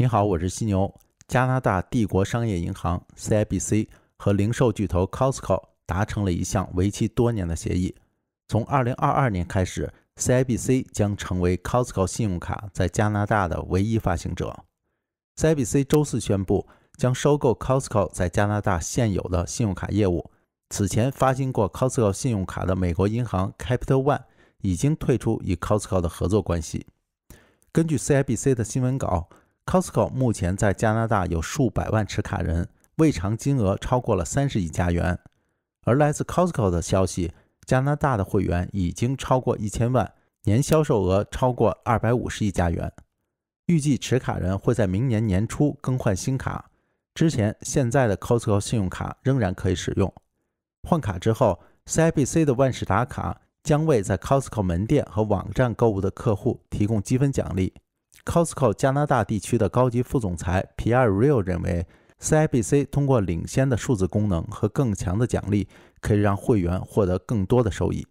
你好，我是犀牛。加拿大帝国商业银行 （CIBC） 和零售巨头 Costco 达成了一项为期多年的协议。从2022年开始，CIBC 将成为 Costco 信用卡在加拿大的唯一发行者。CIBC 周四宣布将收购 Costco 在加拿大现有的信用卡业务。此前发行过 Costco 信用卡的美国银行 Capital One 已经退出与 Costco 的合作关系。根据 CIBC 的新闻稿。Costco 目前在加拿大有数百万持卡人，未偿金额超过了30亿加元。而来自 Costco 的消息，加拿大的会员已经超过1000万，年销售额超过250亿加元。预计持卡人会在明年年初更换新卡。之前，现在的 Costco 信用卡仍然可以使用。换卡之后，CIBC 的万事达卡将为在 Costco 门店和网站购物的客户提供积分奖励。Cosco t 加拿大地区的高级副总裁皮尔·瑞尔认为，CIBC 通过领先的数字功能和更强的奖励，可以让会员获得更多的收益。